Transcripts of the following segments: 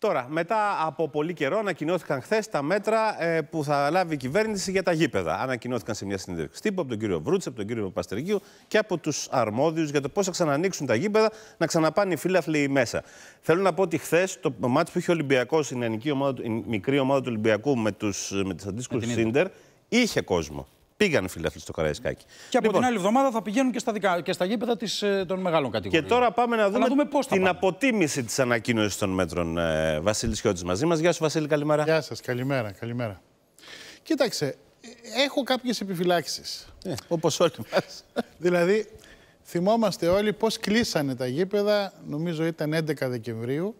Τώρα, μετά από πολύ καιρό, ανακοινώθηκαν χθες τα μέτρα ε, που θα λάβει η κυβέρνηση για τα γήπεδα. Ανακοινώθηκαν σε μια συνέντευξη τύπου από τον κύριο Βρούτσε, από τον κύριο Παπαστεργίου και από τους αρμόδιους για το πώς θα ξανανοίξουν τα γήπεδα, να ξαναπάνε οι φίλαθλοι μέσα. Θέλω να πω ότι χθες το μάτι που είχε ο Ολυμπιακός, η, μικρή ομάδα του Ολυμπιακού με, τους, με τις Σίντερ, είχε κόσμο. Πήγαν οι φιλάθλοι στο Καραϊσκάκι. Και από την λοιπόν. άλλη εβδομάδα θα πηγαίνουν και στα, δικα... και στα γήπεδα της, ε, των μεγάλων κατηγοριών. Και τώρα πάμε να δούμε, την αποτίμηση της ανακοίνωσης των μέτρων. Ε, Βασίλη μαζί μας. Γεια σου, Βασίλη, καλημέρα. Γεια σας, καλημέρα, καλημέρα. Κοίταξε, έχω κάποιες επιφυλάξεις. Ε, Όπως όλοι μας. δηλαδή, θυμόμαστε όλοι πώς κλείσανε τα γήπεδα, νομίζω ήταν 11 Δεκεμβρίου,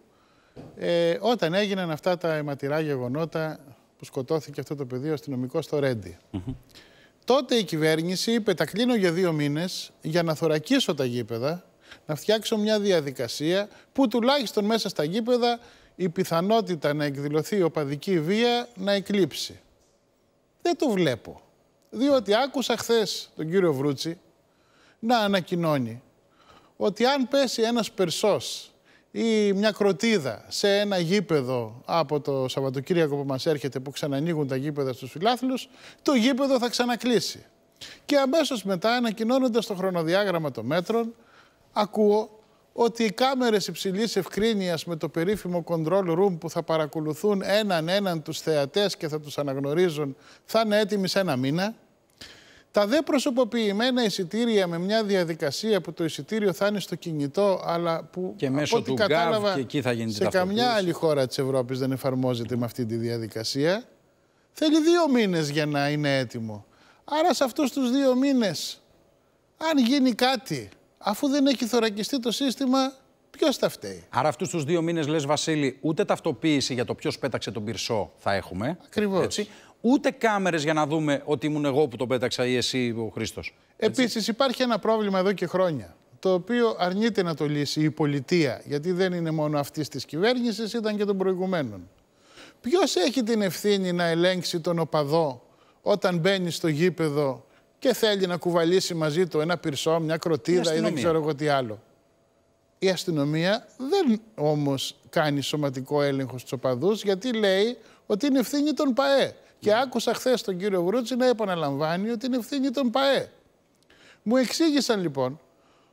ε, όταν έγιναν αυτά τα αιματηρά γεγονότα που σκοτώθηκε αυτό το παιδί ο αστυνομικός στο Ρέντι. Τότε η κυβέρνηση είπε: Τα κλείνω για δύο μήνες για να θωρακίσω τα γήπεδα, να φτιάξω μια διαδικασία που τουλάχιστον μέσα στα γήπεδα η πιθανότητα να εκδηλωθεί οπαδική βία να εκλείψει. Δεν το βλέπω. Διότι άκουσα χθες τον κύριο Βρούτσι να ανακοινώνει ότι αν πέσει ένας περσός ή μια κροτίδα σε ένα γήπεδο από το Σαββατοκύριακο που μας έρχεται που ξανανοίγουν τα γήπεδα στους φιλάθλους, το γήπεδο θα ξανακλείσει. Και αμέσως μετά, ανακοινώνοντας το χρονοδιάγραμμα των μέτρων, ακούω ότι οι κάμερες υψηλής ευκρίνειας με το περίφημο control room που θα παρακολουθούν έναν έναν τους θεατές και θα τους αναγνωρίζουν θα είναι έτοιμοι σε ένα μήνα. Τα δε προσωποποιημένα εισιτήρια με μια διαδικασία που το εισιτήριο θα είναι στο κινητό, αλλά που και από κατάλαβα, και εκεί θα σε καμιά άλλη χώρα της Ευρώπης δεν εφαρμόζεται με αυτή τη διαδικασία, θέλει δύο μήνες για να είναι έτοιμο. Άρα σε αυτούς τους δύο μήνες, αν γίνει κάτι, αφού δεν έχει θωρακιστεί το σύστημα, Ποιος τα φταίει. Άρα, αυτούς τους δύο μήνες, λες Βασίλη, ούτε ταυτοποίηση για το ποιος πέταξε τον πυρσό θα έχουμε. Ακριβώς ούτε κάμερες για να δούμε ότι ήμουν εγώ που τον πέταξα ή εσύ ο Χρήστος. Επίσης, υπάρχει ένα πρόβλημα εδώ και χρόνια. Το οποίο αρνείται να το λύσει η πολιτεία, γιατί δεν είναι μόνο αυτής της κυβέρνησης, ήταν και των προηγουμένων. Ποιος έχει την ευθύνη να ελέγξει τον οπαδό όταν μπαίνει στο γήπεδο και θέλει να κουβαλήσει μαζί του ένα πυρσό, μια κροτίδα ή δεν ξέρω εγώ τι άλλο. Η αστυνομία δεν όμως κάνει σωματικό έλεγχο στους οπαδούς, γιατί λέει ότι είναι ευθύνη των ΠαΕ. Και άκουσα χθες τον κύριο Γρούτσι να επαναλαμβάνει ότι είναι ευθύνη των ΠΑΕ. Μου εξήγησαν λοιπόν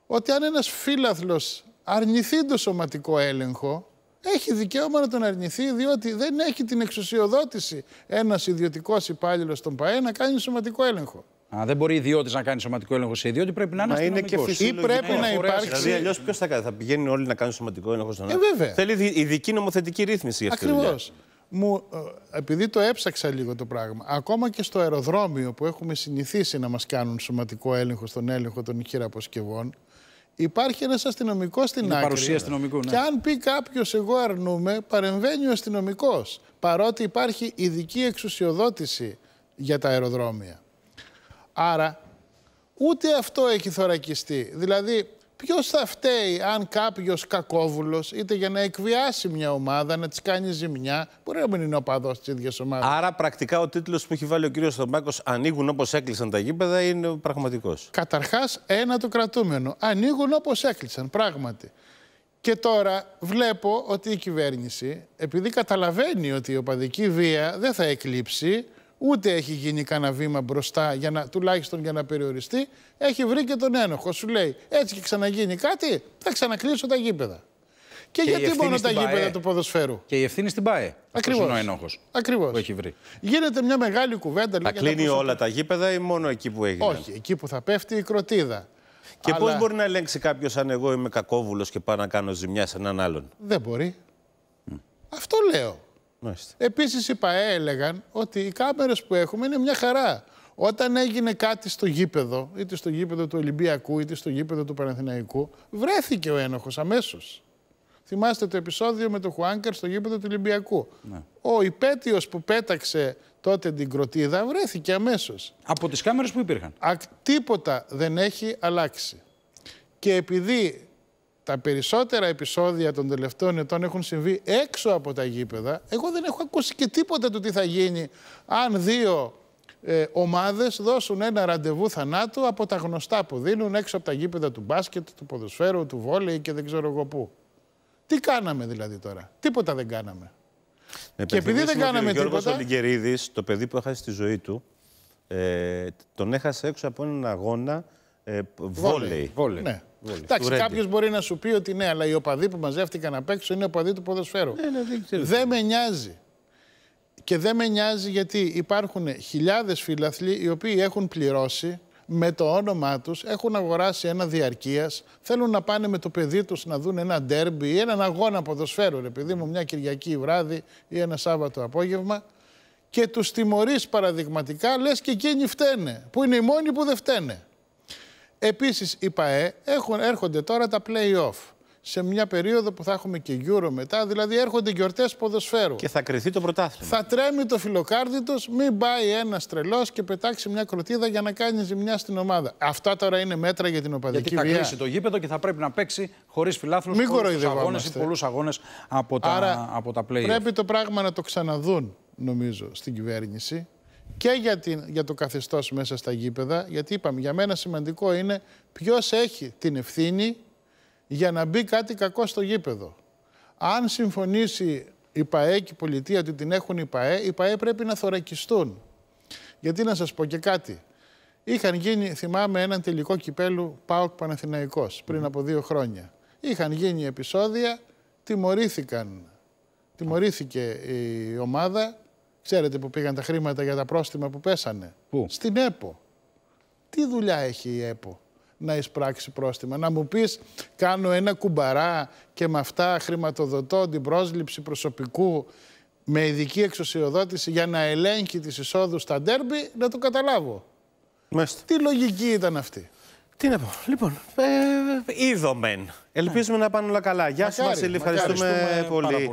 ότι αν ένας φύλαθλος αρνηθεί το σωματικό έλεγχο, έχει δικαίωμα να τον αρνηθεί, διότι δεν έχει την εξουσιοδότηση ένας ιδιωτικός υπάλληλος των ΠΑΕ να κάνει σωματικό έλεγχο. Α, δεν μπορεί ιδιώτη να κάνει σωματικό έλεγχο σε ιδιώτη, πρέπει να είναι και φυσικό. Ή πρέπει να υπάρξει. Δηλαδή, αλλιώς ποιος θα κάνει, θα πηγαίνουν όλοι να κάνουν σωματικό έλεγχο στον ε, Θέλει ειδική νομοθετική ρύθμιση για Ακριβώς μου, ε, επειδή το έψαξα λίγο το πράγμα, ακόμα και στο αεροδρόμιο που έχουμε συνηθίσει να μας κάνουν σωματικό έλεγχο στον έλεγχο των χειραποσκευών, υπάρχει ένας αστυνομικός στην Είναι άκρη. Παρουσία αστυνομικού, ναι. Και αν πει κάποιος εγώ αρνούμε, παρεμβαίνει ο αστυνομικός, παρότι υπάρχει ειδική εξουσιοδότηση για τα αεροδρόμια. Άρα, ούτε αυτό έχει θωρακιστεί. Δηλαδή, Ποιος θα φταίει αν κάποιος κακόβουλος, είτε για να εκβιάσει μια ομάδα, να της κάνει ζημιά, μπορεί να μην είναι οπαδός της ίδιας ομάδας. Άρα, πρακτικά, ο τίτλος που έχει βάλει ο κύριος Στομάκο, Ανοίγουν όπως έκλεισαν τα γήπεδα είναι πραγματικός. Καταρχάς, ένα το κρατούμενο. Ανοίγουν όπως έκλεισαν, πράγματι. Και τώρα βλέπω ότι η κυβέρνηση, επειδή καταλαβαίνει ότι η οπαδική βία δεν θα εκλείψει, ούτε έχει γίνει κανένα βήμα μπροστά, για να, τουλάχιστον για να περιοριστεί. Έχει βρει και τον ένοχο. Σου λέει, έτσι και ξαναγίνει κάτι, θα ξανακλείσω τα γήπεδα. Και, γιατί μόνο τα γήπεδα του ποδοσφαίρου. Και η ευθύνη στην ΠΑΕ. Ακριβώς. Είναι ο ενόχο που έχει βρει. Γίνεται μια μεγάλη κουβέντα. Τα κλείνει όλα τα γήπεδα ή μόνο εκεί που έγινε. Όχι, εκεί που θα πέφτει η κροτίδα. Και Αλλά... πώς μπορεί να ελέγξει κάποιος αν εγώ είμαι κακόβουλος και πάω να κάνω ζημιά σε έναν άλλον. Δεν μπορεί. Αυτό λέω. Επίσης, οι ΠαΕ έλεγαν ότι οι κάμερες που έχουμε είναι μια χαρά. Όταν έγινε κάτι στο γήπεδο, είτε στο γήπεδο του Ολυμπιακού, είτε στο γήπεδο του Παναθηναϊκού, βρέθηκε ο ένοχος αμέσως. Θυμάστε το επεισόδιο με τον Χουάνκαρ στο γήπεδο του Ολυμπιακού. Ναι. Ο υπέτειος που πέταξε τότε την κροτίδα βρέθηκε αμέσως. Από τις κάμερες που υπήρχαν. Α, τίποτα δεν έχει αλλάξει. Και επειδή τα περισσότερα επεισόδια των τελευταίων ετών έχουν συμβεί έξω από τα γήπεδα, εγώ δεν έχω ακούσει και τίποτα του τι θα γίνει αν δύο ε, ομάδες δώσουν ένα ραντεβού θανάτου από τα γνωστά που δίνουν έξω από τα γήπεδα του μπάσκετ, του ποδοσφαίρου, του βόλεϊ και δεν ξέρω εγώ πού. Τι κάναμε δηλαδή τώρα. Τίποτα δεν κάναμε. και επειδή δεν κάναμε ο τίποτα... Ο Γιώργος το παιδί που έχασε τη ζωή του, ε, τον έχασε έξω από έναν αγώνα ε, βόλεϊ. βόλεϊ. Ναι. Εντάξει, κάποιος μπορεί να σου πει ότι ναι, αλλά οι οπαδοί που μαζεύτηκαν να παίξουν είναι οπαδοί του ποδοσφαίρου. Ναι, ναι, δεν, ξέρω. δεν με νοιάζει. Και δεν με νοιάζει γιατί υπάρχουν χιλιάδες φιλαθλοί οι οποίοι έχουν πληρώσει με το όνομά τους, έχουν αγοράσει ένα διαρκείας, θέλουν να πάνε με το παιδί τους να δουν ένα ντέρμπι ή έναν αγώνα ποδοσφαίρου, επειδή μου μια Κυριακή βράδυ ή ένα Σάββατο απόγευμα. Και τους τιμωρείς παραδειγματικά, λες και εκείνοι φταίνε, που είναι οι μόνοι που δεν φταίνε. Επίσης οι ΠΑΕ έχουν, έρχονται τώρα τα play-off σε μια περίοδο που θα έχουμε και γύρω μετά, δηλαδή έρχονται γιορτές ποδοσφαίρου. Και θα κρυθεί το πρωτάθλημα. Θα τρέμει το φιλοκάρδιτος, μην πάει ένας τρελός και πετάξει μια κροτίδα για να κάνει ζημιά στην ομάδα. Αυτά τώρα είναι μέτρα για την οπαδική Γιατί βία. Θα κλείσει το γήπεδο και θα πρέπει να παίξει χωρίς φιλάθλους αγώνε ή πολλού αγώνε από τα, Άρα, από τα play. Πρέπει το πρωταθλημα θα τρεμει το φιλοκαρδιτο μην παει ενα τρελο και πεταξει μια κροτιδα για να κανει ζημια στην ομαδα αυτα τωρα ειναι μετρα για την οπαδικη γιατι θα κλεισει το γηπεδο και θα πρεπει να παιξει χωρι φιλαθλου αγωνε η πολλου αγωνε απο τα απο τα play πρεπει το πραγμα να το ξαναδούν, νομίζω, στην κυβέρνηση και για, για το καθεστώς μέσα στα γήπεδα, γιατί είπαμε, για μένα σημαντικό είναι ποιος έχει την ευθύνη για να μπει κάτι κακό στο γήπεδο. Αν συμφωνήσει η ΠαΕ και η πολιτεία ότι την έχουν οι ΠαΕ, οι ΠαΕ πρέπει να θωρακιστούν. Γιατί να σας πω και κάτι. Είχαν γίνει, θυμάμαι, έναν τελικό κυπέλου ΠΑΟΚ Παναθηναϊκός πριν από δύο χρόνια. Είχαν γίνει επεισόδια, τιμωρήθηκαν. Τιμωρήθηκε η ομάδα Ξέρετε που πήγαν τα χρήματα για τα πρόστιμα που πέσανε. Πού? Στην ΕΠΟ. Τι δουλειά έχει η ΕΠΟ να εισπράξει πρόστιμα. Να μου πεις κάνω ένα κουμπαρά και με αυτά χρηματοδοτώ την πρόσληψη προσωπικού με ειδική εξουσιοδότηση για να ελέγχει τις εισόδους στα ντέρμπι, να το καταλάβω. Τι λογική ήταν αυτή. Τι να πω. Λοιπόν, ε, ε, ε είδομεν. Ελπίζουμε να πάνε όλα καλά. Γεια σας Βασίλη, ευχαριστούμε, πολύ.